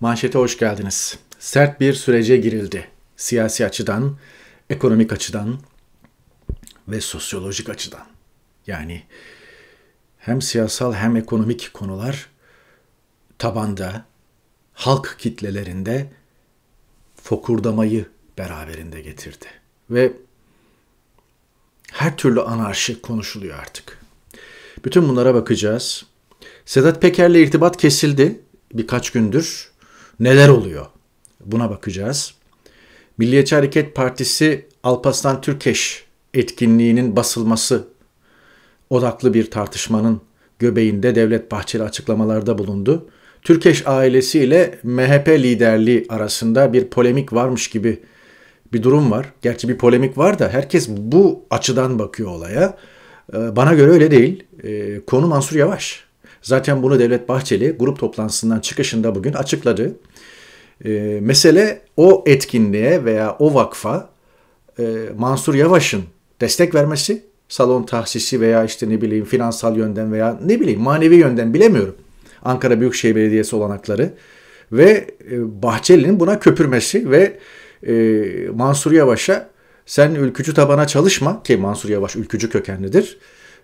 Manşete hoş geldiniz. Sert bir sürece girildi. Siyasi açıdan, ekonomik açıdan ve sosyolojik açıdan. Yani hem siyasal hem ekonomik konular tabanda, halk kitlelerinde fokurdamayı beraberinde getirdi. Ve her türlü anarşi konuşuluyor artık. Bütün bunlara bakacağız. Sedat Peker'le irtibat kesildi birkaç gündür neler oluyor? Buna bakacağız. Milliyetçi Hareket Partisi Alpaslan Türkeş etkinliğinin basılması odaklı bir tartışmanın göbeğinde Devlet Bahçeli açıklamalarda bulundu. Türkeş ailesi ile MHP liderliği arasında bir polemik varmış gibi bir durum var. Gerçi bir polemik var da herkes bu açıdan bakıyor olaya. Ee, bana göre öyle değil. Ee, konu Mansur Yavaş. Zaten bunu Devlet Bahçeli grup toplantısından çıkışında bugün açıkladı. E, mesele o etkinliğe veya o vakfa e, Mansur Yavaş'ın destek vermesi, salon tahsisi veya işte ne bileyim finansal yönden veya ne bileyim manevi yönden bilemiyorum. Ankara Büyükşehir Belediyesi olanakları ve e, Bahçeli'nin buna köpürmesi ve e, Mansur Yavaş'a sen ülkücü tabana çalışma ki Mansur Yavaş ülkücü kökenlidir.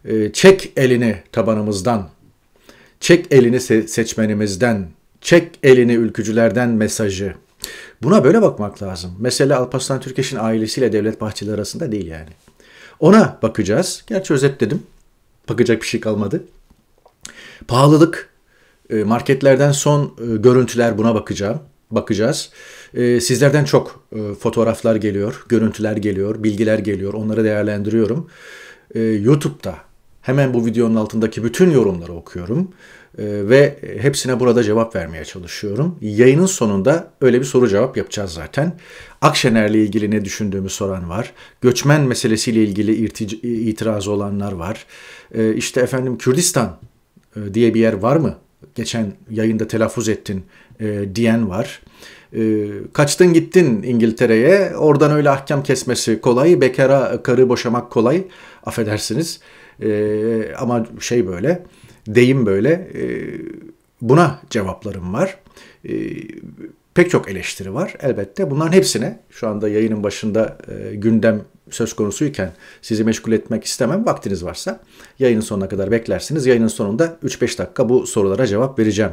E, çek elini tabanımızdan Çek elini se- seçmenimizden, çek elini ülkücülerden mesajı. Buna böyle bakmak lazım. Mesele Alparslan Türkeş'in ailesiyle Devlet Bahçeli arasında değil yani. Ona bakacağız. Gerçi özetledim. Bakacak bir şey kalmadı. Pahalılık, e, marketlerden son e, görüntüler buna bakacağım. Bakacağız. E, sizlerden çok fotoğraflar geliyor, görüntüler geliyor, bilgiler geliyor. Onları değerlendiriyorum. YouTube'da hemen bu videonun altındaki bütün yorumları okuyorum. Ee, ve hepsine burada cevap vermeye çalışıyorum. Yayının sonunda öyle bir soru cevap yapacağız zaten. Akşener'le ilgili ne düşündüğümü soran var. Göçmen meselesiyle ilgili itirazı olanlar var. Ee, işte efendim Kürdistan e, diye bir yer var mı? Geçen yayında telaffuz ettin e, diyen var ee, kaçtın gittin İngiltere'ye oradan öyle ahkam kesmesi kolay bekara karı boşamak kolay affedersiniz ama şey böyle deyim böyle. Ee, buna cevaplarım var. Ee, pek çok eleştiri var elbette. Bunların hepsine şu anda yayının başında e, gündem söz konusuyken sizi meşgul etmek istemem. Vaktiniz varsa yayının sonuna kadar beklersiniz. Yayının sonunda 3-5 dakika bu sorulara cevap vereceğim.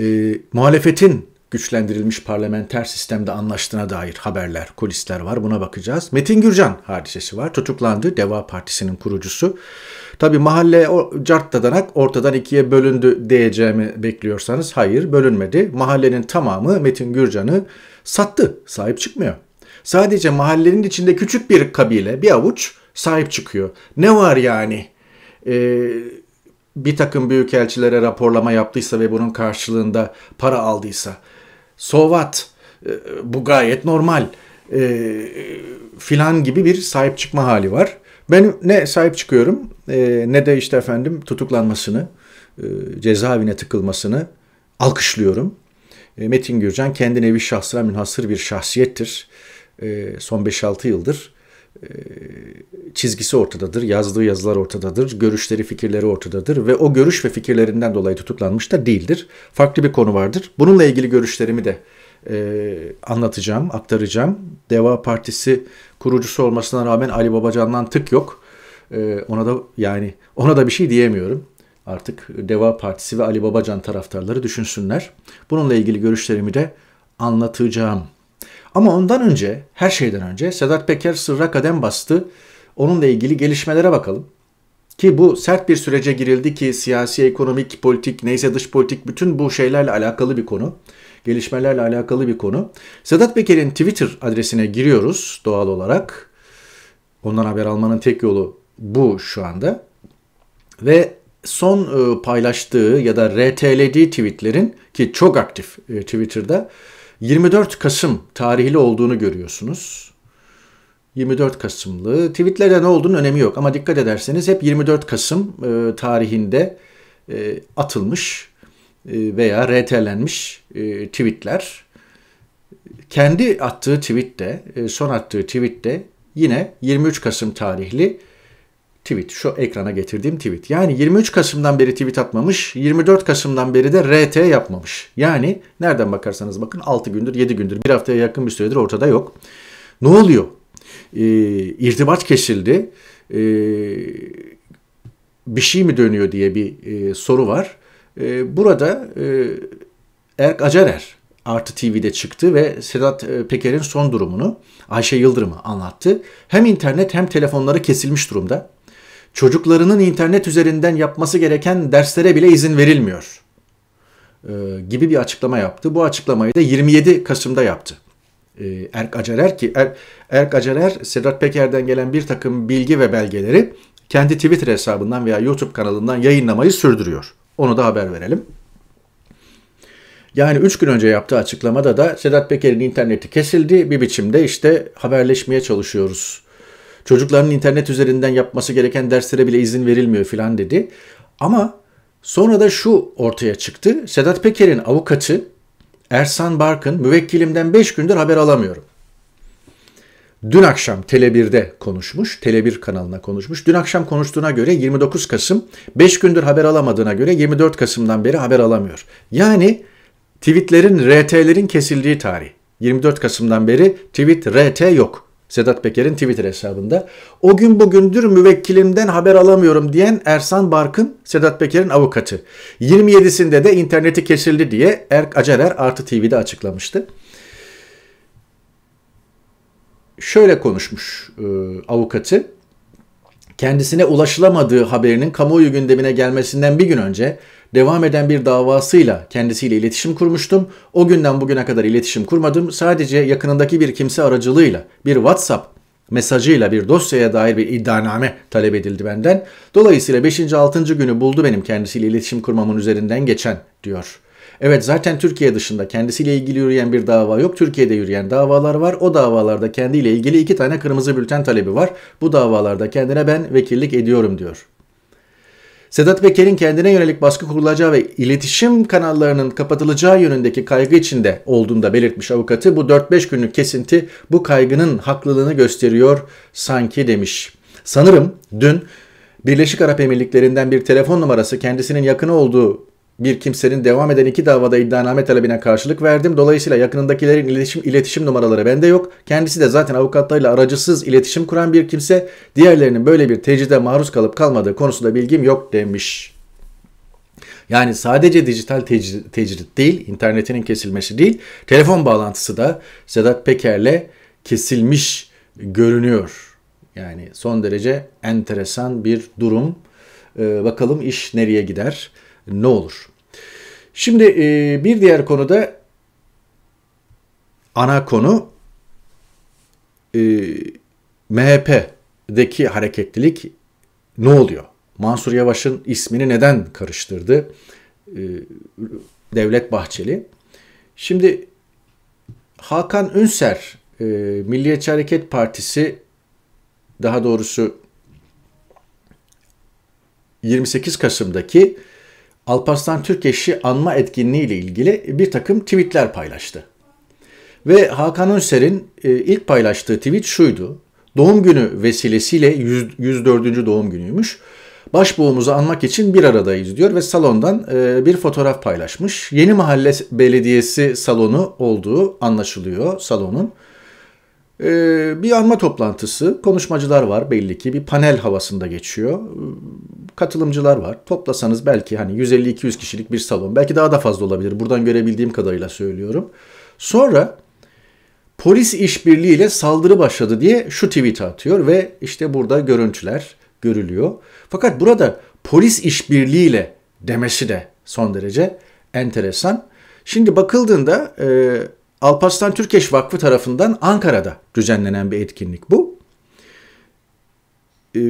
E, muhalefetin güçlendirilmiş parlamenter sistemde anlaştığına dair haberler, kulisler var. Buna bakacağız. Metin Gürcan hadisesi var. Tutuklandı. Deva Partisi'nin kurucusu. Tabii mahalle o, cart dadanak ortadan ikiye bölündü diyeceğimi bekliyorsanız hayır bölünmedi. Mahallenin tamamı Metin Gürcan'ı sattı. Sahip çıkmıyor. Sadece mahallenin içinde küçük bir kabile, bir avuç sahip çıkıyor. Ne var yani? Eee bir takım büyükelçilere raporlama yaptıysa ve bunun karşılığında para aldıysa sovat e, ee, bu gayet normal e, filan gibi bir sahip çıkma hali var. Ben ne sahip çıkıyorum e, ne de işte efendim tutuklanmasını, e, cezaevine tıkılmasını alkışlıyorum. E, Metin Gürcan kendi bir şahsına münhasır bir şahsiyettir. E, son 5-6 yıldır ee, çizgisi ortadadır, yazdığı yazılar ortadadır, görüşleri, fikirleri ortadadır ve o görüş ve fikirlerinden dolayı tutuklanmış da değildir. Farklı bir konu vardır. Bununla ilgili görüşlerimi de e, anlatacağım, aktaracağım. Deva Partisi kurucusu olmasına rağmen Ali Babacan'dan tık yok. E, ona da yani ona da bir şey diyemiyorum. Artık Deva Partisi ve Ali Babacan taraftarları düşünsünler. Bununla ilgili görüşlerimi de anlatacağım. Ama ondan önce, her şeyden önce Sedat Peker sırra kadem bastı. Onunla ilgili gelişmelere bakalım. Ki bu sert bir sürece girildi ki siyasi, ekonomik, politik, neyse dış politik bütün bu şeylerle alakalı bir konu. Gelişmelerle alakalı bir konu. Sedat Peker'in Twitter adresine giriyoruz doğal olarak. Ondan haber almanın tek yolu bu şu anda. Ve son e, paylaştığı ya da RTLD tweetlerin ki çok aktif e, Twitter'da 24 Kasım tarihli olduğunu görüyorsunuz. 24 Kasımlı. Tweetlerde ne olduğunun önemi yok ama dikkat ederseniz hep 24 Kasım e, tarihinde e, atılmış e, veya RT'lenmiş e, tweetler. Kendi attığı tweette, e, son attığı tweette yine 23 Kasım tarihli tweet. Şu ekrana getirdiğim tweet. Yani 23 Kasım'dan beri tweet atmamış, 24 Kasım'dan beri de RT yapmamış. Yani nereden bakarsanız bakın 6 gündür, 7 gündür, bir haftaya yakın bir süredir ortada yok. Ne oluyor? Ee, irtibat kesildi. Ee, bir şey mi dönüyor diye bir e, soru var. Ee, burada e, Erk Acarer Artı TV'de çıktı ve Sedat e, Peker'in son durumunu Ayşe Yıldırım'ı anlattı. Hem internet hem telefonları kesilmiş durumda çocuklarının internet üzerinden yapması gereken derslere bile izin verilmiyor e, gibi bir açıklama yaptı. Bu açıklamayı da 27 Kasım'da yaptı. E, Erk Acerer ki er, Erk Acerer Sedat Peker'den gelen bir takım bilgi ve belgeleri kendi Twitter hesabından veya YouTube kanalından yayınlamayı sürdürüyor. Onu da haber verelim. Yani 3 gün önce yaptığı açıklamada da Sedat Peker'in interneti kesildi. Bir biçimde işte haberleşmeye çalışıyoruz Çocukların internet üzerinden yapması gereken derslere bile izin verilmiyor filan dedi. Ama sonra da şu ortaya çıktı. Sedat Peker'in avukatı Ersan Barkın müvekkilimden 5 gündür haber alamıyorum. Dün akşam Tele1'de konuşmuş, Tele1 kanalına konuşmuş. Dün akşam konuştuğuna göre 29 Kasım, 5 gündür haber alamadığına göre 24 Kasım'dan beri haber alamıyor. Yani tweetlerin, RT'lerin kesildiği tarih. 24 Kasım'dan beri tweet, RT yok. Sedat Peker'in Twitter hesabında. O gün bugündür müvekkilimden haber alamıyorum diyen Ersan Barkın, Sedat Peker'in avukatı. 27'sinde de interneti kesildi diye Erk Acarer Artı TV'de açıklamıştı. Şöyle konuşmuş e, avukatı. Kendisine ulaşılamadığı haberinin kamuoyu gündemine gelmesinden bir gün önce devam eden bir davasıyla kendisiyle iletişim kurmuştum. O günden bugüne kadar iletişim kurmadım. Sadece yakınındaki bir kimse aracılığıyla bir WhatsApp mesajıyla bir dosyaya dair bir iddianame talep edildi benden. Dolayısıyla 5. 6. günü buldu benim kendisiyle iletişim kurmamın üzerinden geçen diyor. Evet zaten Türkiye dışında kendisiyle ilgili yürüyen bir dava yok. Türkiye'de yürüyen davalar var. O davalarda kendiyle ilgili iki tane kırmızı bülten talebi var. Bu davalarda kendine ben vekillik ediyorum diyor. Sedat Peker'in kendine yönelik baskı kurulacağı ve iletişim kanallarının kapatılacağı yönündeki kaygı içinde olduğunu belirtmiş avukatı. Bu 4-5 günlük kesinti bu kaygının haklılığını gösteriyor sanki demiş. Sanırım dün Birleşik Arap Emirlikleri'nden bir telefon numarası kendisinin yakını olduğu bir kimsenin devam eden iki davada iddianame talebine karşılık verdim. Dolayısıyla yakınındakilerin iletişim, iletişim numaraları bende yok. Kendisi de zaten avukatlarıyla aracısız iletişim kuran bir kimse. Diğerlerinin böyle bir tecride maruz kalıp kalmadığı konusunda bilgim yok demiş. Yani sadece dijital tecrit, tecrit değil, internetinin kesilmesi değil, telefon bağlantısı da Sedat Peker'le kesilmiş görünüyor. Yani son derece enteresan bir durum. Ee, bakalım iş nereye gider? ne olur? Şimdi e, bir diğer konuda ana konu e, MHP'deki hareketlilik ne oluyor? Mansur Yavaş'ın ismini neden karıştırdı e, Devlet Bahçeli? Şimdi Hakan Ünser e, Milliyetçi Hareket Partisi daha doğrusu 28 Kasım'daki Alparslan Türkeş'i anma etkinliği ile ilgili bir takım tweetler paylaştı. Ve Hakan Önser'in e, ilk paylaştığı tweet şuydu. Doğum günü vesilesiyle 104. doğum günüymüş. Başbuğumuzu anmak için bir aradayız diyor ve salondan e, bir fotoğraf paylaşmış. Yeni Mahalle Belediyesi salonu olduğu anlaşılıyor salonun. Ee, bir anma toplantısı, konuşmacılar var belli ki bir panel havasında geçiyor. Ee, katılımcılar var. Toplasanız belki hani 150-200 kişilik bir salon, belki daha da fazla olabilir. Buradan görebildiğim kadarıyla söylüyorum. Sonra polis işbirliğiyle saldırı başladı diye şu tweet atıyor ve işte burada görüntüler görülüyor. Fakat burada polis işbirliğiyle demesi de son derece enteresan. Şimdi bakıldığında e, Alparslan Türkeş Vakfı tarafından Ankara'da düzenlenen bir etkinlik bu. Ee,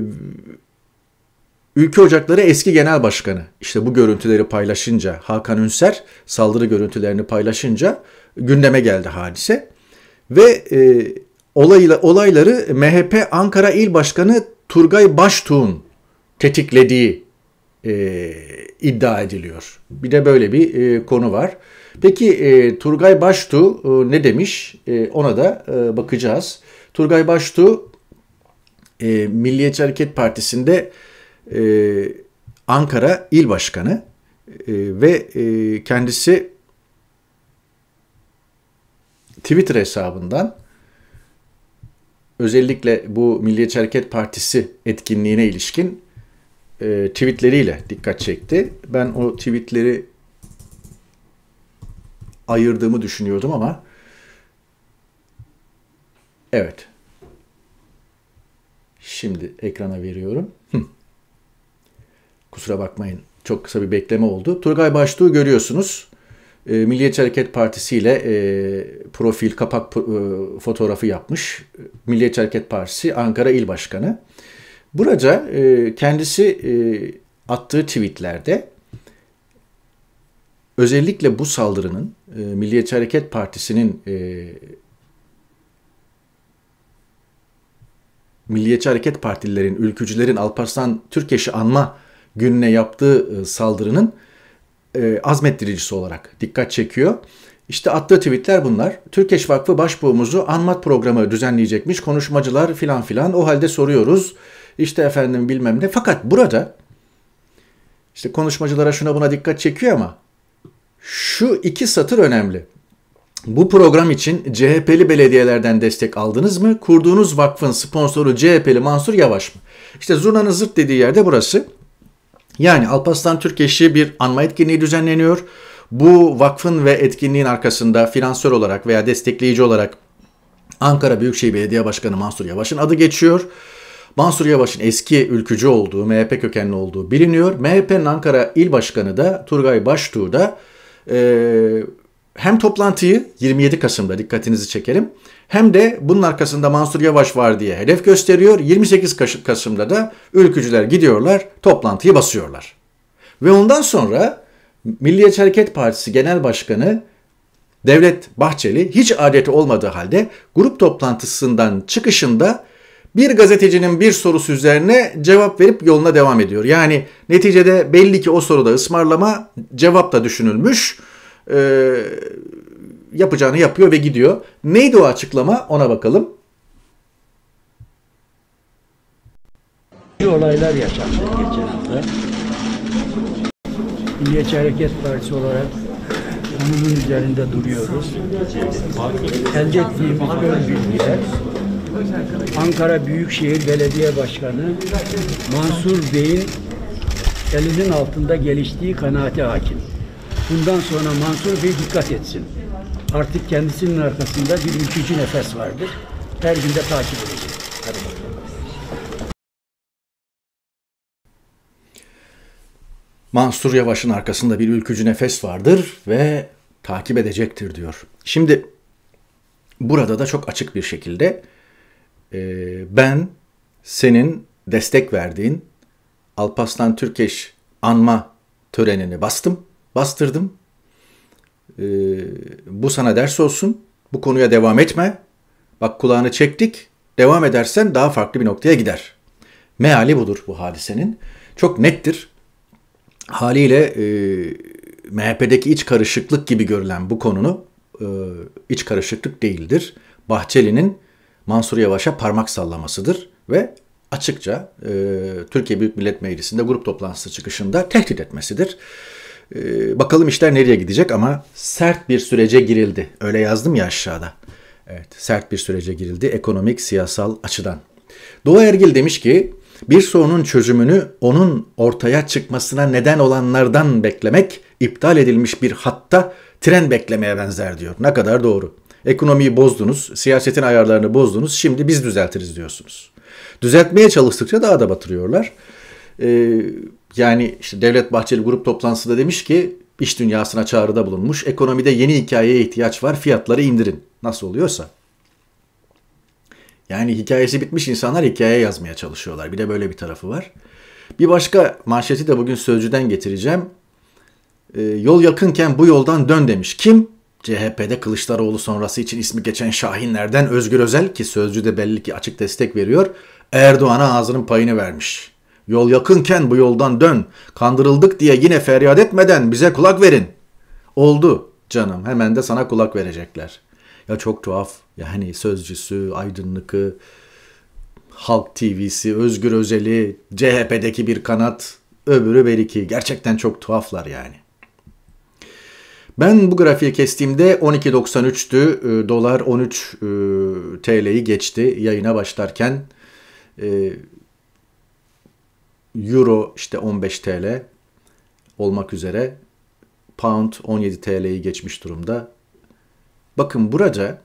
ülke Ocakları eski genel başkanı işte bu görüntüleri paylaşınca Hakan Ünser saldırı görüntülerini paylaşınca gündeme geldi hadise. Ve e, olayla, olayları MHP Ankara İl Başkanı Turgay Baştuğ'un tetiklediği e, iddia ediliyor. Bir de böyle bir e, konu var. Peki e, Turgay Baştu e, ne demiş? E, ona da e, bakacağız. Turgay Baştu e, Milliyetçi Hareket Partisi'nde e, Ankara İl Başkanı e, ve e, kendisi Twitter hesabından özellikle bu Milliyetçi Hareket Partisi etkinliğine ilişkin e, tweetleriyle dikkat çekti. Ben o tweetleri ayırdığımı düşünüyordum ama evet. Şimdi ekrana veriyorum. Hı. Kusura bakmayın. Çok kısa bir bekleme oldu. Turgay Baştuğ'u görüyorsunuz. E, Milliyetçi Hareket Partisi ile e, profil kapak e, fotoğrafı yapmış. Milliyetçi Hareket Partisi Ankara İl Başkanı. Buraca e, kendisi e, attığı tweetlerde Özellikle bu saldırının e, Milliyetçi Hareket Partisi'nin e, Milliyetçi Hareket Partililerin, ülkücülerin Alparslan Türkeş'i anma gününe yaptığı e, saldırının e, azmettiricisi olarak dikkat çekiyor. İşte attığı tweetler bunlar. Türkeş Vakfı Başbuğumuzu anmat programı düzenleyecekmiş. Konuşmacılar filan filan. O halde soruyoruz. İşte efendim bilmem ne. Fakat burada işte konuşmacılara şuna buna dikkat çekiyor ama şu iki satır önemli. Bu program için CHP'li belediyelerden destek aldınız mı? Kurduğunuz vakfın sponsoru CHP'li Mansur Yavaş mı? İşte Zurna'nın zırt dediği yerde burası. Yani Alpaslan Türkeş'i bir anma etkinliği düzenleniyor. Bu vakfın ve etkinliğin arkasında finansör olarak veya destekleyici olarak Ankara Büyükşehir Belediye Başkanı Mansur Yavaş'ın adı geçiyor. Mansur Yavaş'ın eski ülkücü olduğu, MHP kökenli olduğu biliniyor. MHP'nin Ankara İl Başkanı da Turgay Baştuğ da e, hem toplantıyı 27 Kasım'da dikkatinizi çekelim hem de bunun arkasında Mansur Yavaş var diye hedef gösteriyor. 28 Kasım'da da ülkücüler gidiyorlar toplantıyı basıyorlar. Ve ondan sonra Milliyetçi Hareket Partisi Genel Başkanı Devlet Bahçeli hiç adeti olmadığı halde grup toplantısından çıkışında bir gazetecinin bir sorusu üzerine cevap verip yoluna devam ediyor. Yani neticede belli ki o soruda ısmarlama cevap da düşünülmüş. E, yapacağını yapıyor ve gidiyor. Neydi o açıklama ona bakalım. olaylar yaşandı geçen hafta. Milliyetçi Hareket Partisi olarak bunun üzerinde duruyoruz. Elde ettiğimiz ön bilgiler Ankara Büyükşehir Belediye Başkanı Mansur Bey'in elinin altında geliştiği kanaate hakim. Bundan sonra Mansur Bey dikkat etsin. Artık kendisinin arkasında bir ülkücü nefes vardır. Her günde takip edecek. Hadi bakalım. Mansur Yavaş'ın arkasında bir ülkücü nefes vardır ve takip edecektir diyor. Şimdi burada da çok açık bir şekilde e, ben senin destek verdiğin Alpaslan Türkeş anma törenini bastım, bastırdım. E, bu sana ders olsun, bu konuya devam etme. Bak kulağını çektik, devam edersen daha farklı bir noktaya gider. Meali budur bu hadisenin. Çok nettir. Haliyle e, MHP'deki iç karışıklık gibi görülen bu konunu e, iç karışıklık değildir. Bahçeli'nin Mansur Yavaş'a parmak sallamasıdır ve açıkça e, Türkiye Büyük Millet Meclisi'nde grup toplantısı çıkışında tehdit etmesidir. E, bakalım işler nereye gidecek ama sert bir sürece girildi. Öyle yazdım ya aşağıda. Evet, sert bir sürece girildi ekonomik, siyasal açıdan. Doğu Ergil demiş ki bir sorunun çözümünü onun ortaya çıkmasına neden olanlardan beklemek iptal edilmiş bir hatta tren beklemeye benzer diyor. Ne kadar doğru. Ekonomiyi bozdunuz, siyasetin ayarlarını bozdunuz. Şimdi biz düzeltiriz diyorsunuz. Düzeltmeye çalıştıkça daha da batırıyorlar. Ee, yani işte Devlet Bahçeli grup toplantısında demiş ki iş dünyasına çağrıda bulunmuş. Ekonomide yeni hikayeye ihtiyaç var. Fiyatları indirin. Nasıl oluyorsa. Yani hikayesi bitmiş insanlar hikaye yazmaya çalışıyorlar. Bir de böyle bir tarafı var. Bir başka manşeti de bugün Sözcü'den getireceğim. E, yol yakınken bu yoldan dön demiş. Kim? CHP'de Kılıçdaroğlu sonrası için ismi geçen Şahinlerden Özgür Özel ki sözcü de belli ki açık destek veriyor. Erdoğan'a ağzının payını vermiş. Yol yakınken bu yoldan dön. Kandırıldık diye yine feryat etmeden bize kulak verin. Oldu canım hemen de sana kulak verecekler. Ya çok tuhaf yani sözcüsü, aydınlıkı, Halk TV'si, Özgür Özel'i, CHP'deki bir kanat, öbürü beriki. Gerçekten çok tuhaflar yani. Ben bu grafiği kestiğimde 12.93'tü. Ee, dolar 13 e, TL'yi geçti yayına başlarken. Ee, Euro işte 15 TL olmak üzere. Pound 17 TL'yi geçmiş durumda. Bakın burada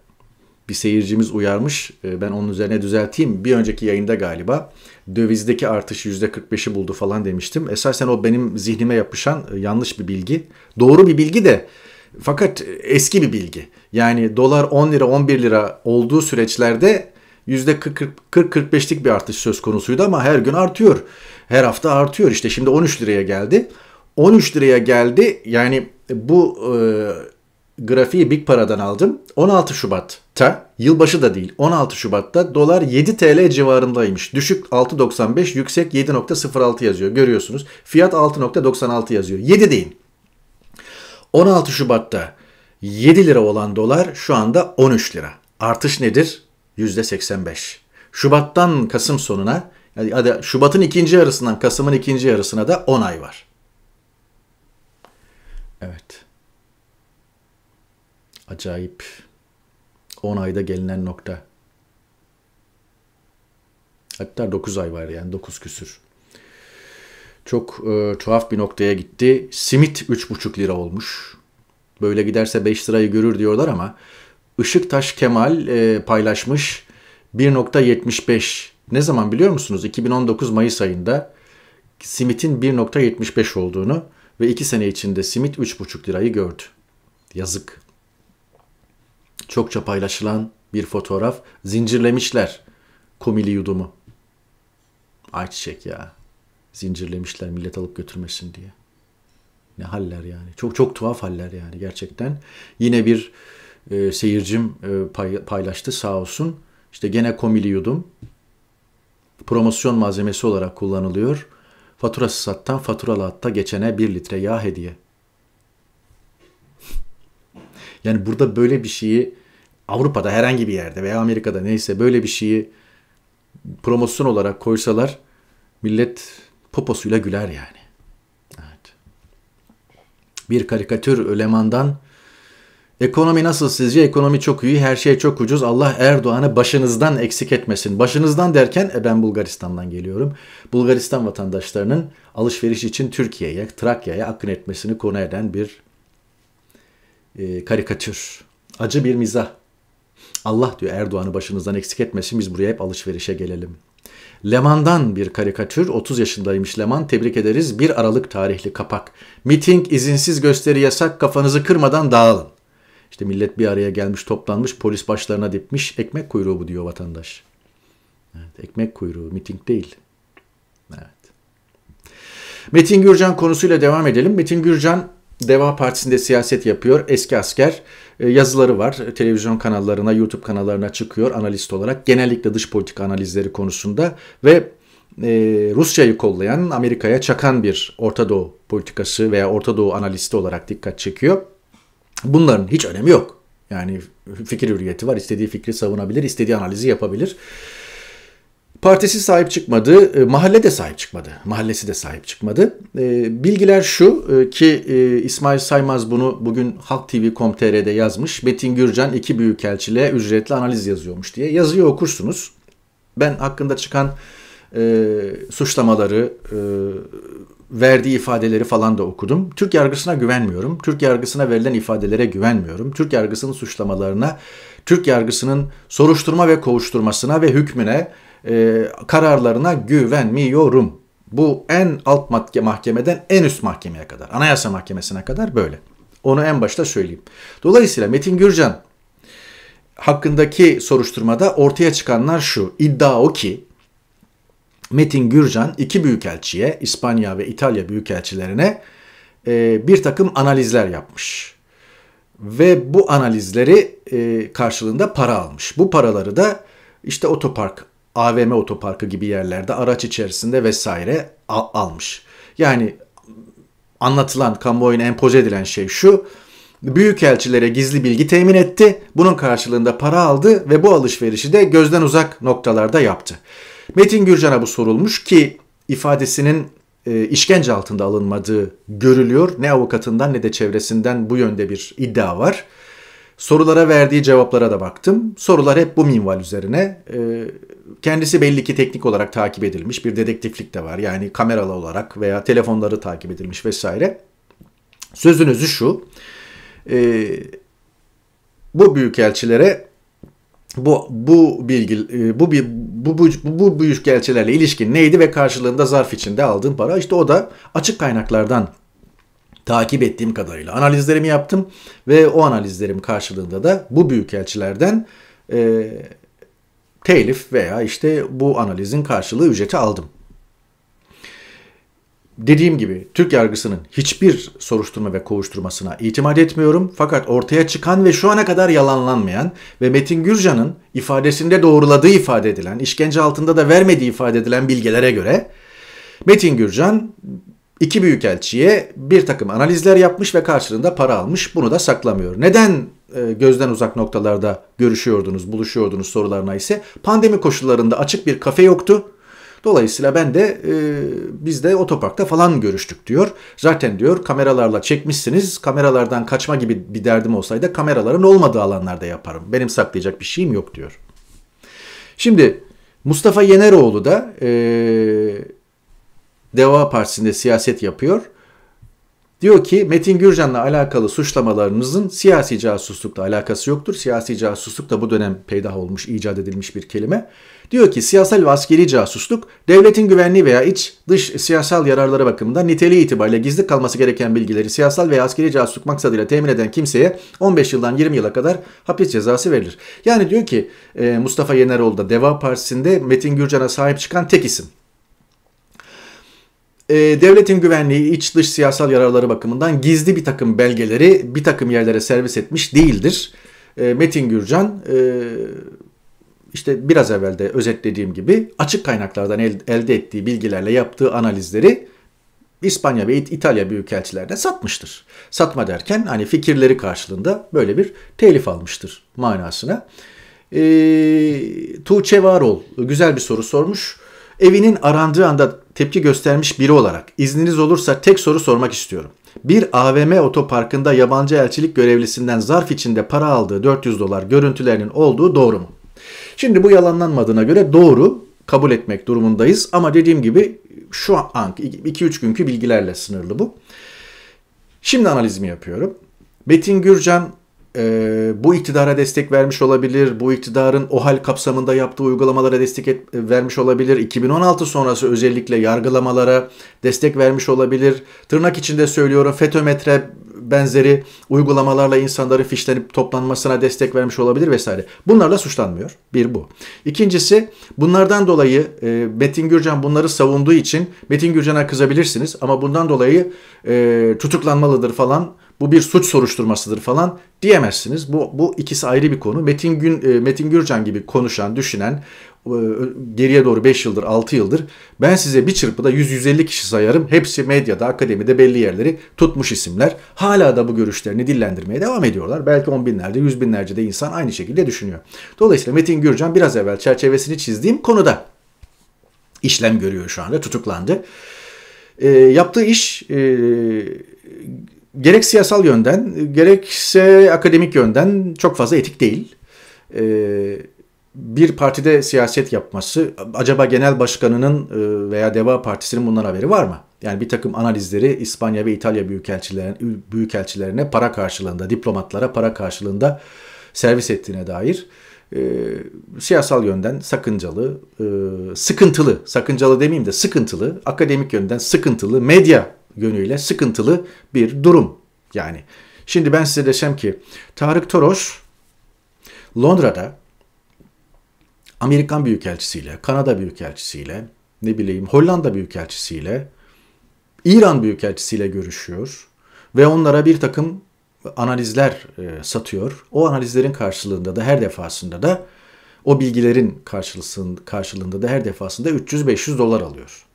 bir seyircimiz uyarmış. Ee, ben onun üzerine düzelteyim. Bir önceki yayında galiba dövizdeki artış %45'i buldu falan demiştim. Esasen o benim zihnime yapışan e, yanlış bir bilgi. Doğru bir bilgi de fakat eski bir bilgi. Yani dolar 10 lira 11 lira olduğu süreçlerde %40-45'lik bir artış söz konusuydu ama her gün artıyor. Her hafta artıyor. İşte şimdi 13 liraya geldi. 13 liraya geldi. Yani bu e, grafiği Big Para'dan aldım. 16 Şubat'ta, yılbaşı da değil, 16 Şubat'ta dolar 7 TL civarındaymış. Düşük 6.95, yüksek 7.06 yazıyor. Görüyorsunuz. Fiyat 6.96 yazıyor. 7 deyin. 16 Şubat'ta 7 lira olan dolar şu anda 13 lira. Artış nedir? %85. Şubat'tan Kasım sonuna, yani Şubat'ın ikinci yarısından Kasım'ın ikinci yarısına da 10 ay var. Evet. Acayip. 10 ayda gelinen nokta. Hatta 9 ay var yani 9 küsür. Çok e, tuhaf bir noktaya gitti. Simit 3,5 lira olmuş. Böyle giderse 5 lirayı görür diyorlar ama Işıktaş Kemal e, paylaşmış 1.75. Ne zaman biliyor musunuz? 2019 Mayıs ayında simitin 1.75 olduğunu ve 2 sene içinde simit 3,5 lirayı gördü. Yazık çokça paylaşılan bir fotoğraf. Zincirlemişler Kumili yudumu. Ayçiçek ya. Zincirlemişler millet alıp götürmesin diye. Ne haller yani. Çok çok tuhaf haller yani gerçekten. Yine bir e, seyircim e, pay, paylaştı sağ olsun. İşte gene komili yudum. Promosyon malzemesi olarak kullanılıyor. Faturası sattan faturalı hatta geçene bir litre yağ hediye. Yani burada böyle bir şeyi Avrupa'da herhangi bir yerde veya Amerika'da neyse böyle bir şeyi promosyon olarak koysalar millet poposuyla güler yani. Evet. Bir karikatür Ölemandan Ekonomi nasıl sizce? Ekonomi çok iyi, her şey çok ucuz. Allah Erdoğan'ı başınızdan eksik etmesin. Başınızdan derken e ben Bulgaristan'dan geliyorum. Bulgaristan vatandaşlarının alışveriş için Türkiye'ye, Trakya'ya akın etmesini konu eden bir e, karikatür. Acı bir mizah. Allah diyor Erdoğan'ı başınızdan eksik etmesin biz buraya hep alışverişe gelelim. Leman'dan bir karikatür 30 yaşındaymış Leman tebrik ederiz 1 Aralık tarihli kapak. Miting izinsiz gösteri yasak kafanızı kırmadan dağılın. İşte millet bir araya gelmiş toplanmış polis başlarına dipmiş ekmek kuyruğu bu diyor vatandaş. Evet, ekmek kuyruğu miting değil. Evet. Metin Gürcan konusuyla devam edelim. Metin Gürcan Deva Partisi'nde siyaset yapıyor. Eski asker e, yazıları var. E, televizyon kanallarına, YouTube kanallarına çıkıyor analist olarak. Genellikle dış politik analizleri konusunda ve e, Rusya'yı kollayan, Amerika'ya çakan bir Orta Doğu politikası veya Orta Doğu analisti olarak dikkat çekiyor. Bunların hiç önemi yok. Yani fikir hürriyeti var. İstediği fikri savunabilir, istediği analizi yapabilir. Partisi sahip çıkmadı, e, mahalle de sahip çıkmadı, mahallesi de sahip çıkmadı. E, bilgiler şu e, ki İsmail Saymaz bunu bugün Halk TV.com.tr'de yazmış. Betin Gürcan iki büyükelçiliğe ücretli analiz yazıyormuş diye. Yazıyı okursunuz. Ben hakkında çıkan e, suçlamaları, e, verdiği ifadeleri falan da okudum. Türk yargısına güvenmiyorum. Türk yargısına verilen ifadelere güvenmiyorum. Türk yargısının suçlamalarına, Türk yargısının soruşturma ve kovuşturmasına ve hükmüne e, kararlarına güvenmiyorum. Bu en alt mahkemeden en üst mahkemeye kadar, anayasa mahkemesine kadar böyle. Onu en başta söyleyeyim. Dolayısıyla Metin Gürcan hakkındaki soruşturmada ortaya çıkanlar şu. İddia o ki Metin Gürcan iki büyükelçiye, İspanya ve İtalya büyükelçilerine e, bir takım analizler yapmış. Ve bu analizleri e, karşılığında para almış. Bu paraları da işte otopark AVM otoparkı gibi yerlerde araç içerisinde vesaire al- almış. Yani anlatılan kamuoyuna empoze edilen şey şu. Büyük elçilere gizli bilgi temin etti. Bunun karşılığında para aldı ve bu alışverişi de gözden uzak noktalarda yaptı. Metin Gürcan'a bu sorulmuş ki ifadesinin e, işkence altında alınmadığı görülüyor. Ne avukatından ne de çevresinden bu yönde bir iddia var. Sorulara verdiği cevaplara da baktım. Sorular hep bu minval üzerine. Ee, kendisi belli ki teknik olarak takip edilmiş bir dedektiflik de var. Yani kameralı olarak veya telefonları takip edilmiş vesaire. Sözünüzü şu. E, bu büyükelçilere bu bu bilgi e, bu bu bu bu, bu büyükelçilerle ilişkin neydi ve karşılığında zarf içinde aldığın para işte o da açık kaynaklardan takip ettiğim kadarıyla analizlerimi yaptım ve o analizlerim karşılığında da bu büyükelçilerden e, telif veya işte bu analizin karşılığı ücreti aldım. Dediğim gibi Türk yargısının hiçbir soruşturma ve kovuşturmasına itimat etmiyorum. Fakat ortaya çıkan ve şu ana kadar yalanlanmayan ve Metin Gürcan'ın ifadesinde doğruladığı ifade edilen, işkence altında da vermediği ifade edilen bilgilere göre Metin Gürcan iki büyükelçiye bir takım analizler yapmış ve karşılığında para almış. Bunu da saklamıyor. Neden e, gözden uzak noktalarda görüşüyordunuz, buluşuyordunuz sorularına ise pandemi koşullarında açık bir kafe yoktu. Dolayısıyla ben de e, biz de otoparkta falan görüştük diyor. Zaten diyor kameralarla çekmişsiniz. Kameralardan kaçma gibi bir derdim olsaydı kameraların olmadığı alanlarda yaparım. Benim saklayacak bir şeyim yok diyor. Şimdi Mustafa Yeneroğlu da e, Deva Partisi'nde siyaset yapıyor. Diyor ki Metin Gürcan'la alakalı suçlamalarımızın siyasi casuslukla alakası yoktur. Siyasi casusluk da bu dönem peydah olmuş, icat edilmiş bir kelime. Diyor ki siyasal ve askeri casusluk devletin güvenliği veya iç dış siyasal yararları bakımından niteliği itibariyle gizli kalması gereken bilgileri siyasal veya askeri casusluk maksadıyla temin eden kimseye 15 yıldan 20 yıla kadar hapis cezası verilir. Yani diyor ki e, Mustafa Yeneroğlu da Deva Partisi'nde Metin Gürcan'a sahip çıkan tek isim e, devletin güvenliği iç dış siyasal yararları bakımından gizli bir takım belgeleri bir takım yerlere servis etmiş değildir. E, Metin Gürcan e, işte biraz evvel de özetlediğim gibi açık kaynaklardan el, elde ettiği bilgilerle yaptığı analizleri İspanya ve İtalya büyükelçilerine satmıştır. Satma derken hani fikirleri karşılığında böyle bir telif almıştır manasına. E, Tuğçe Varol güzel bir soru sormuş. Evinin arandığı anda tepki göstermiş biri olarak izniniz olursa tek soru sormak istiyorum. Bir AVM otoparkında yabancı elçilik görevlisinden zarf içinde para aldığı 400 dolar görüntülerinin olduğu doğru mu? Şimdi bu yalanlanmadığına göre doğru kabul etmek durumundayız ama dediğim gibi şu an 2-3 günkü bilgilerle sınırlı bu. Şimdi analizimi yapıyorum. Betin Gürcan e, bu iktidara destek vermiş olabilir, bu iktidarın OHAL kapsamında yaptığı uygulamalara destek et, e, vermiş olabilir, 2016 sonrası özellikle yargılamalara destek vermiş olabilir. Tırnak içinde söylüyorum FETÖ-METRE benzeri uygulamalarla insanların fişlenip toplanmasına destek vermiş olabilir vesaire. Bunlarla suçlanmıyor. Bir bu. İkincisi bunlardan dolayı e, Metin Gürcan bunları savunduğu için Metin Gürcan'a kızabilirsiniz ama bundan dolayı e, tutuklanmalıdır falan bu bir suç soruşturmasıdır falan diyemezsiniz. Bu, bu ikisi ayrı bir konu. Metin, Gün, e, Metin Gürcan gibi konuşan, düşünen e, geriye doğru 5 yıldır 6 yıldır ben size bir çırpıda 100-150 kişi sayarım. Hepsi medyada, akademide belli yerleri tutmuş isimler. Hala da bu görüşlerini dillendirmeye devam ediyorlar. Belki on binlerce, yüz binlerce de insan aynı şekilde düşünüyor. Dolayısıyla Metin Gürcan biraz evvel çerçevesini çizdiğim konuda işlem görüyor şu anda tutuklandı. E, yaptığı iş e, gerek siyasal yönden gerekse akademik yönden çok fazla etik değil. E, bir partide siyaset yapması acaba genel başkanının e, veya Deva Partisi'nin bundan haberi var mı? Yani bir takım analizleri İspanya ve İtalya büyükelçilerine, büyükelçilerine para karşılığında, diplomatlara para karşılığında servis ettiğine dair e, siyasal yönden sakıncalı, e, sıkıntılı, sakıncalı demeyeyim de sıkıntılı, akademik yönden sıkıntılı medya yönüyle sıkıntılı bir durum. Yani şimdi ben size desem ki Tarık Toros Londra'da Amerikan Büyükelçisiyle, Kanada Büyükelçisiyle, ne bileyim Hollanda Büyükelçisiyle, İran Büyükelçisiyle görüşüyor ve onlara bir takım analizler e, satıyor. O analizlerin karşılığında da her defasında da o bilgilerin karşılığında da her defasında 300-500 dolar alıyor.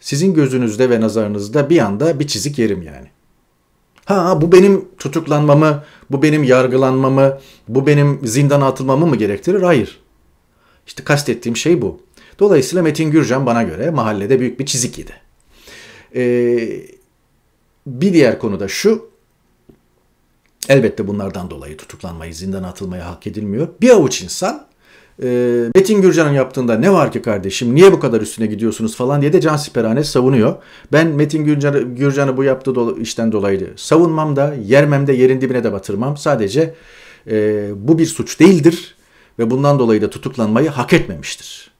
Sizin gözünüzde ve nazarınızda bir anda bir çizik yerim yani. Ha bu benim tutuklanmamı, bu benim yargılanmamı, bu benim zindana atılmamı mı gerektirir? Hayır. İşte kastettiğim şey bu. Dolayısıyla Metin Gürcan bana göre mahallede büyük bir çizik yedi. Ee, bir diğer konu da şu. Elbette bunlardan dolayı tutuklanmayı, zindana atılmayı hak edilmiyor. Bir avuç insan e, Metin Gürcan'ın yaptığında ne var ki kardeşim niye bu kadar üstüne gidiyorsunuz falan diye de Can Siperhane savunuyor. Ben Metin Gürcan'ı Gürcan bu yaptığı do- işten dolayı savunmam da yermem de yerin dibine de batırmam. Sadece e, bu bir suç değildir ve bundan dolayı da tutuklanmayı hak etmemiştir.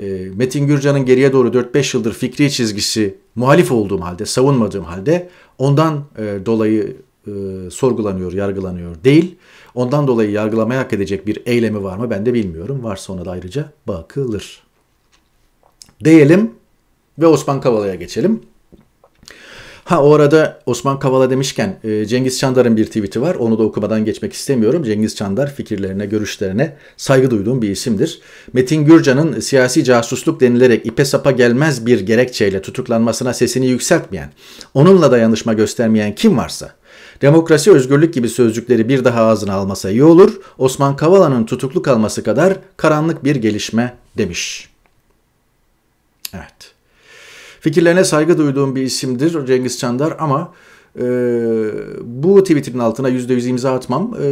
E, Metin Gürcan'ın geriye doğru 4-5 yıldır fikri çizgisi muhalif olduğum halde, savunmadığım halde ondan e, dolayı e, sorgulanıyor, yargılanıyor değil. Ondan dolayı yargılamaya hak edecek bir eylemi var mı ben de bilmiyorum. Varsa ona da ayrıca bakılır. Diyelim ve Osman Kavala'ya geçelim. Ha o arada Osman Kavala demişken e, Cengiz Çandar'ın bir tweet'i var. Onu da okumadan geçmek istemiyorum. Cengiz Çandar fikirlerine, görüşlerine saygı duyduğum bir isimdir. Metin Gürcan'ın siyasi casusluk denilerek ipe sapa gelmez bir gerekçeyle tutuklanmasına sesini yükseltmeyen, onunla dayanışma göstermeyen kim varsa Demokrasi, özgürlük gibi sözcükleri bir daha ağzına almasa iyi olur. Osman Kavala'nın tutuklu kalması kadar karanlık bir gelişme demiş. Evet. Fikirlerine saygı duyduğum bir isimdir Cengiz Çandar ama e, bu tweetinin altına %100 imza atmam. E,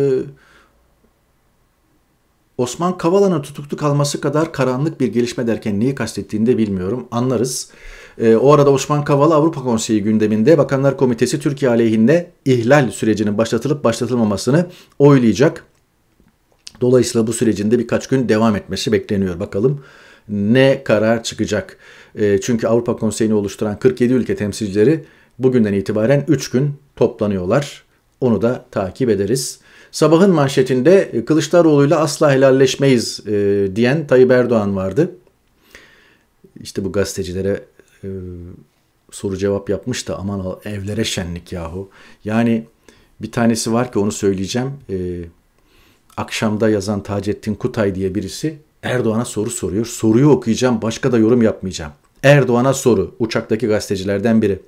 Osman Kavala'nın tutuklu kalması kadar karanlık bir gelişme derken neyi kastettiğini de bilmiyorum. Anlarız. E, o arada Osman Kavala Avrupa Konseyi gündeminde Bakanlar Komitesi Türkiye aleyhinde ihlal sürecinin başlatılıp başlatılmamasını oylayacak. Dolayısıyla bu sürecin de birkaç gün devam etmesi bekleniyor. Bakalım ne karar çıkacak. E, çünkü Avrupa Konseyi'ni oluşturan 47 ülke temsilcileri bugünden itibaren 3 gün toplanıyorlar. Onu da takip ederiz. Sabahın manşetinde e, Kılıçdaroğlu'yla asla helalleşmeyiz e, diyen Tayyip Erdoğan vardı. İşte bu gazetecilere ee, soru cevap yapmış da aman evlere şenlik yahu. Yani bir tanesi var ki onu söyleyeceğim. E, akşamda yazan Taceddin Kutay diye birisi Erdoğan'a soru soruyor. Soruyu okuyacağım başka da yorum yapmayacağım. Erdoğan'a soru uçaktaki gazetecilerden biri.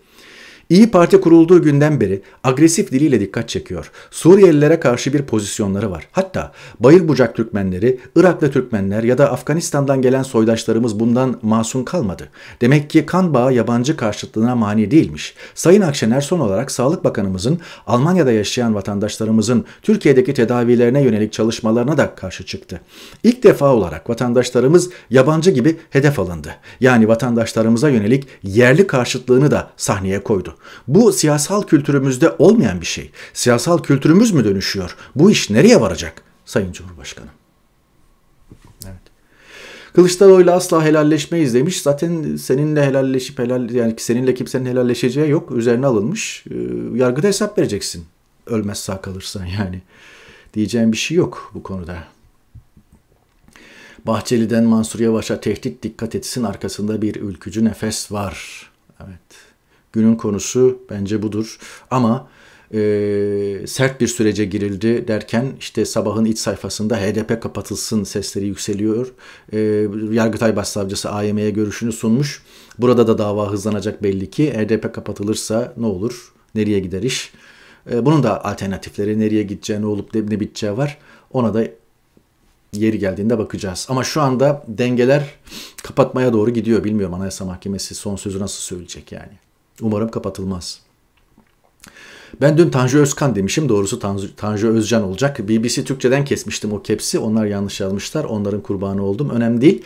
İyi Parti kurulduğu günden beri agresif diliyle dikkat çekiyor. Suriyelilere karşı bir pozisyonları var. Hatta bayır bucak Türkmenleri, Iraklı Türkmenler ya da Afganistan'dan gelen soydaşlarımız bundan masum kalmadı. Demek ki kan bağı yabancı karşıtlığına mani değilmiş. Sayın Akşener son olarak Sağlık Bakanımızın Almanya'da yaşayan vatandaşlarımızın Türkiye'deki tedavilerine yönelik çalışmalarına da karşı çıktı. İlk defa olarak vatandaşlarımız yabancı gibi hedef alındı. Yani vatandaşlarımıza yönelik yerli karşıtlığını da sahneye koydu. Bu siyasal kültürümüzde olmayan bir şey. Siyasal kültürümüz mü dönüşüyor? Bu iş nereye varacak Sayın Cumhurbaşkanım? Evet. Kılıçdaroğlu'yla asla helalleşmeyiz demiş. Zaten seninle helalleşip helal yani seninle kimsenin helalleşeceği yok. Üzerine alınmış. Ee, Yargıda hesap vereceksin. Ölmez sağ kalırsan yani. Diyeceğim bir şey yok bu konuda. Bahçeli'den Mansur Yavaş'a tehdit dikkat etsin arkasında bir ülkücü nefes var. Evet. Günün konusu bence budur. Ama e, sert bir sürece girildi derken işte sabahın iç sayfasında HDP kapatılsın sesleri yükseliyor. E, Yargıtay Başsavcısı AYM'ye görüşünü sunmuş. Burada da dava hızlanacak belli ki. HDP kapatılırsa ne olur? Nereye gider iş? E, bunun da alternatifleri nereye gideceği, ne olup ne biteceği var. Ona da yeri geldiğinde bakacağız. Ama şu anda dengeler kapatmaya doğru gidiyor. Bilmiyorum Anayasa Mahkemesi son sözü nasıl söyleyecek yani. Umarım kapatılmaz. Ben dün Tanju Özkan demişim. Doğrusu Tanju, Tanju Özcan olacak. BBC Türkçe'den kesmiştim o kepsi. Onlar yanlış yazmışlar. Onların kurbanı oldum. Önemli değil.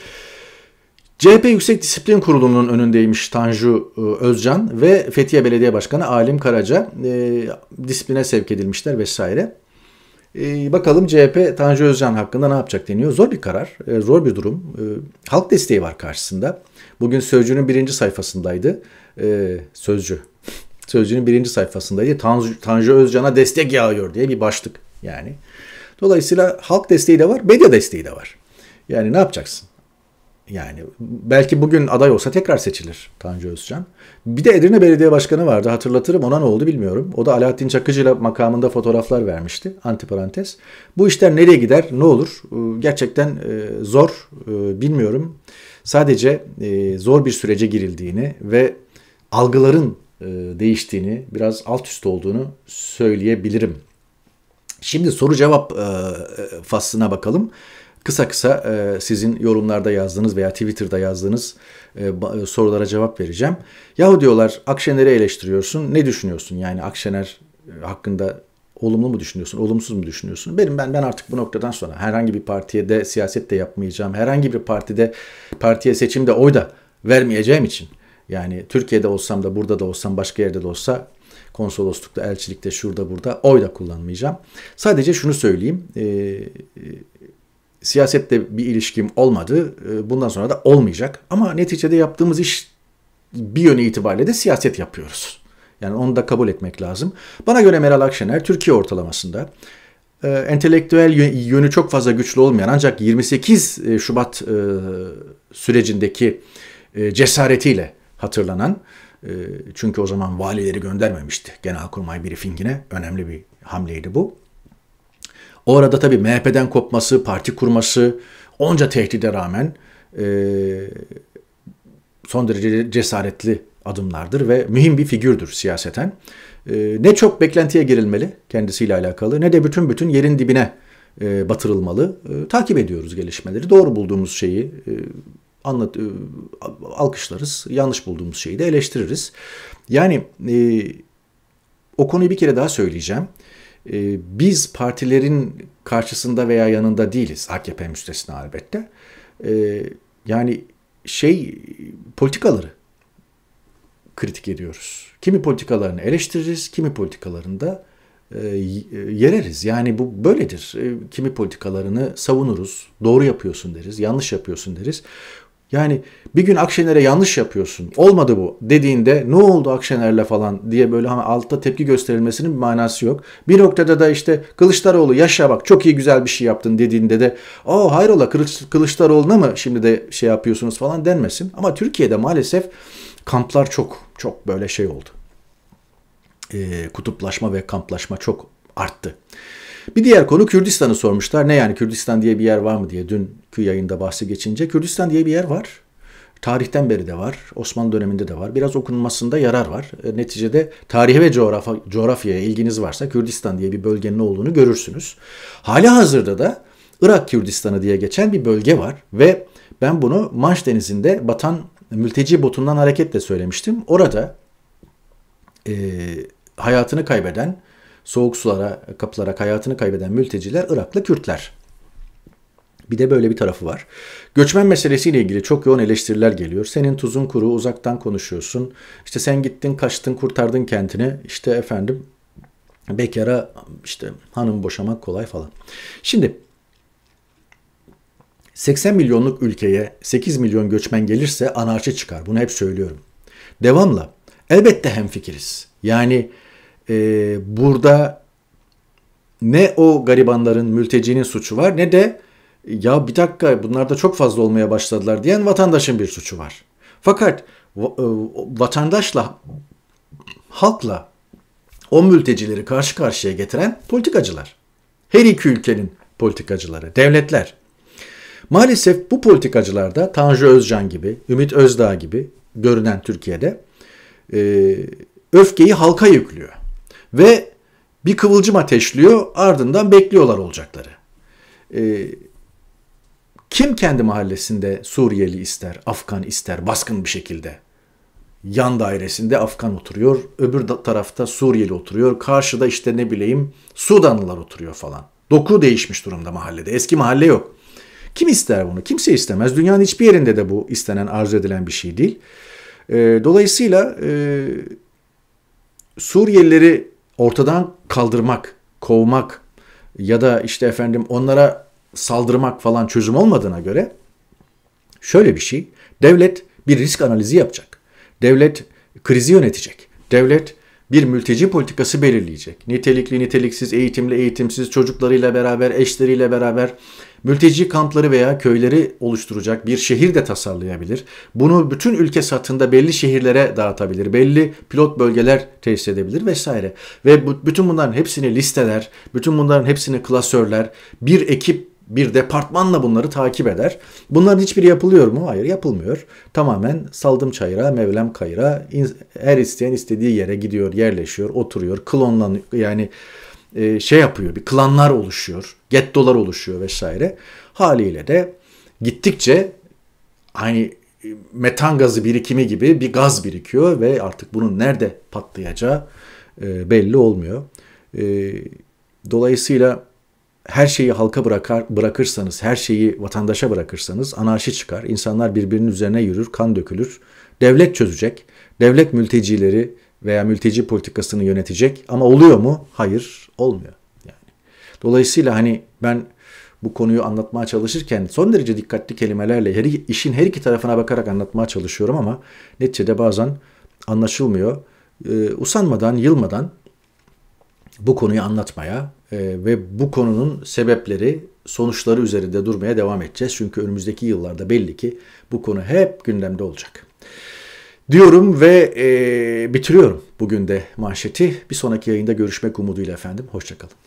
CHP Yüksek Disiplin Kurulu'nun önündeymiş Tanju e, Özcan ve Fethiye Belediye Başkanı Alim Karaca e, disipline sevk edilmişler vesaire. Ee, bakalım CHP Tanju Özcan hakkında ne yapacak deniyor. Zor bir karar, e, zor bir durum. Ee, halk desteği var karşısında. Bugün Sözcü'nün birinci sayfasındaydı. Ee, Sözcü. Sözcü'nün birinci sayfasındaydı. Tanju, Tanju Özcan'a destek yağıyor diye bir başlık yani. Dolayısıyla halk desteği de var, medya desteği de var. Yani ne yapacaksın? Yani belki bugün aday olsa tekrar seçilir Tanju Özcan. Bir de Edirne Belediye Başkanı vardı hatırlatırım ona ne oldu bilmiyorum. O da Alaaddin Çakıcı ile makamında fotoğraflar vermişti antiparantez. Bu işler nereye gider ne olur ee, gerçekten e, zor e, bilmiyorum. Sadece e, zor bir sürece girildiğini ve algıların değiştiğini biraz alt üst olduğunu söyleyebilirim. Şimdi soru cevap faslına bakalım kısa kısa e, sizin yorumlarda yazdığınız veya Twitter'da yazdığınız e, e, sorulara cevap vereceğim. Yahu diyorlar Akşener'i eleştiriyorsun. Ne düşünüyorsun? Yani Akşener hakkında olumlu mu düşünüyorsun, olumsuz mu düşünüyorsun? Benim ben ben artık bu noktadan sonra herhangi bir partiye de siyaset de yapmayacağım. Herhangi bir partide partiye seçimde oy da vermeyeceğim için yani Türkiye'de olsam da burada da olsam başka yerde de olsa konsoloslukta, elçilikte, şurada burada oy da kullanmayacağım. Sadece şunu söyleyeyim. E, Siyasette bir ilişkim olmadı. E, bundan sonra da olmayacak. Ama neticede yaptığımız iş bir yönü itibariyle de siyaset yapıyoruz. Yani onu da kabul etmek lazım. Bana göre Meral Akşener Türkiye ortalamasında e, entelektüel yönü çok fazla güçlü olmayan ancak 28 e, Şubat sürecindeki cesaretiyle hatırlanan çünkü o zaman valileri göndermemişti Genelkurmay briefingine önemli bir hamleydi bu. O arada tabii MHP'den kopması, parti kurması, onca tehdide rağmen e, son derece cesaretli adımlardır ve mühim bir figürdür siyaseten. E, ne çok beklentiye girilmeli kendisiyle alakalı ne de bütün bütün yerin dibine e, batırılmalı. E, takip ediyoruz gelişmeleri. Doğru bulduğumuz şeyi e, anlat e, alkışlarız. Yanlış bulduğumuz şeyi de eleştiririz. Yani e, o konuyu bir kere daha söyleyeceğim e, biz partilerin karşısında veya yanında değiliz. AKP müstesna elbette. E, yani şey politikaları kritik ediyoruz. Kimi politikalarını eleştiririz, kimi politikalarını da e, yereriz. Yani bu böyledir. E, kimi politikalarını savunuruz. Doğru yapıyorsun deriz, yanlış yapıyorsun deriz. Yani bir gün Akşener'e yanlış yapıyorsun. Olmadı bu dediğinde ne oldu Akşener'le falan diye böyle hani altta tepki gösterilmesinin bir manası yok. Bir noktada da işte Kılıçdaroğlu yaşa bak çok iyi güzel bir şey yaptın dediğinde de o hayrola Kılıçdaroğlu'na mı şimdi de şey yapıyorsunuz falan denmesin. Ama Türkiye'de maalesef kamplar çok çok böyle şey oldu. E, kutuplaşma ve kamplaşma çok arttı. Bir diğer konu Kürdistan'ı sormuşlar. Ne yani Kürdistan diye bir yer var mı diye dünkü yayında bahsi geçince. Kürdistan diye bir yer var. Tarihten beri de var. Osmanlı döneminde de var. Biraz okunmasında yarar var. E, neticede tarihe ve coğrafya, coğrafyaya ilginiz varsa Kürdistan diye bir bölgenin olduğunu görürsünüz. Hali hazırda da Irak Kürdistanı diye geçen bir bölge var ve ben bunu Manş Denizi'nde batan mülteci botundan hareketle söylemiştim. Orada e, hayatını kaybeden soğuk sulara kapılarak hayatını kaybeden mülteciler Iraklı Kürtler. Bir de böyle bir tarafı var. Göçmen meselesiyle ilgili çok yoğun eleştiriler geliyor. Senin tuzun kuru uzaktan konuşuyorsun. İşte sen gittin kaçtın kurtardın kentini. İşte efendim bekara işte hanım boşamak kolay falan. Şimdi 80 milyonluk ülkeye 8 milyon göçmen gelirse anarşi çıkar. Bunu hep söylüyorum. Devamla elbette hemfikiriz. Yani e, burada ne o garibanların, mültecinin suçu var ne de ya bir dakika bunlar da çok fazla olmaya başladılar diyen vatandaşın bir suçu var. Fakat e, vatandaşla, halkla o mültecileri karşı karşıya getiren politikacılar. Her iki ülkenin politikacıları, devletler. Maalesef bu politikacılarda Tanju Özcan gibi, Ümit Özdağ gibi görünen Türkiye'de e, öfkeyi halka yüklüyor ve bir kıvılcım ateşliyor ardından bekliyorlar olacakları. E, kim kendi mahallesinde Suriyeli ister, Afgan ister baskın bir şekilde? Yan dairesinde Afgan oturuyor, öbür tarafta Suriyeli oturuyor, karşıda işte ne bileyim Sudanlılar oturuyor falan. Doku değişmiş durumda mahallede. Eski mahalle yok. Kim ister bunu? Kimse istemez. Dünyanın hiçbir yerinde de bu istenen, arzu edilen bir şey değil. E, dolayısıyla e, Suriyelileri ortadan kaldırmak, kovmak ya da işte efendim onlara saldırmak falan çözüm olmadığına göre şöyle bir şey. Devlet bir risk analizi yapacak. Devlet krizi yönetecek. Devlet bir mülteci politikası belirleyecek. Nitelikli, niteliksiz, eğitimli, eğitimsiz, çocuklarıyla beraber, eşleriyle beraber Mülteci kampları veya köyleri oluşturacak bir şehir de tasarlayabilir. Bunu bütün ülke satında belli şehirlere dağıtabilir. Belli pilot bölgeler tesis edebilir vesaire. Ve bu, bütün bunların hepsini listeler, bütün bunların hepsini klasörler, bir ekip bir departmanla bunları takip eder. Bunların hiçbiri yapılıyor mu? Hayır yapılmıyor. Tamamen saldım çayıra, mevlem kayıra. Her isteyen istediği yere gidiyor, yerleşiyor, oturuyor, klonlanıyor. Yani e, şey yapıyor. Bir klanlar oluşuyor. Gettolar oluşuyor vesaire. Haliyle de gittikçe hani e, metan gazı birikimi gibi bir gaz birikiyor ve artık bunun nerede patlayacağı e, belli olmuyor. dolayısıyla her şeyi halka bırakar, bırakırsanız, her şeyi vatandaşa bırakırsanız anarşi çıkar. İnsanlar birbirinin üzerine yürür, kan dökülür. Devlet çözecek. Devlet mültecileri veya mülteci politikasını yönetecek ama oluyor mu? Hayır, olmuyor. Yani. Dolayısıyla hani ben bu konuyu anlatmaya çalışırken son derece dikkatli kelimelerle her, işin her iki tarafına bakarak anlatmaya çalışıyorum ama neticede bazen anlaşılmıyor. Ee, usanmadan, yılmadan bu konuyu anlatmaya e, ve bu konunun sebepleri, sonuçları üzerinde durmaya devam edeceğiz. Çünkü önümüzdeki yıllarda belli ki bu konu hep gündemde olacak diyorum ve e, bitiriyorum bugün de manşeti. Bir sonraki yayında görüşmek umuduyla efendim. Hoşçakalın.